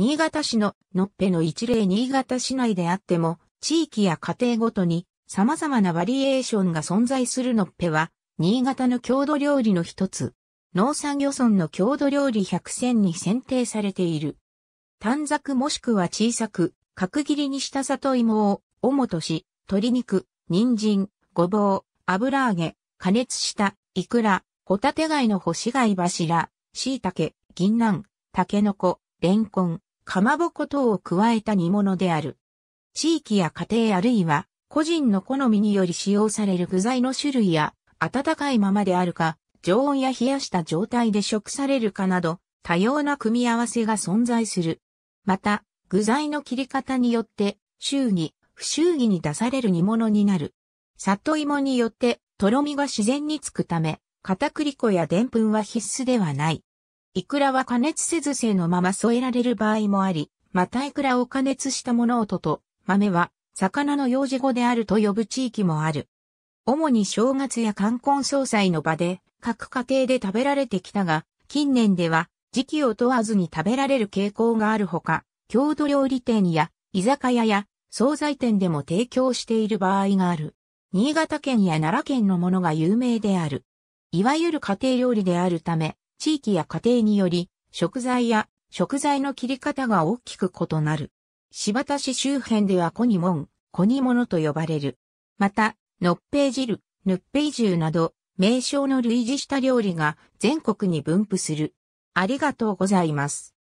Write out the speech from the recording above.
新潟市ののっぺの一例新潟市内であっても、地域や家庭ごとに様々なバリエーションが存在するのっぺは、新潟の郷土料理の一つ、農産漁村の郷土料理100選に選定されている。短冊もしくは小さく、角切りにした里芋を、主とし、鶏肉、人参、ごぼう、油揚げ、加熱した、イクラ、ホタテ貝の干し貝柱、椎茸、銀杏、タケノコ、レンコン、かまぼこ等を加えた煮物である。地域や家庭あるいは個人の好みにより使用される具材の種類や温かいままであるか、常温や冷やした状態で食されるかなど、多様な組み合わせが存在する。また、具材の切り方によって、周儀、不周儀に出される煮物になる。里芋によって、とろみが自然につくため、片栗粉や澱粉は必須ではない。イクラは加熱せず生のまま添えられる場合もあり、またイクラを加熱したものをとと、豆は魚の幼児語であると呼ぶ地域もある。主に正月や冠婚葬祭の場で、各家庭で食べられてきたが、近年では時期を問わずに食べられる傾向があるほか、郷土料理店や居酒屋や惣菜店でも提供している場合がある。新潟県や奈良県のものが有名である。いわゆる家庭料理であるため、地域や家庭により、食材や食材の切り方が大きく異なる。柴田市周辺では小煮物、小煮物と呼ばれる。また、のっぺい汁、ぬっぺい重など、名称の類似した料理が全国に分布する。ありがとうございます。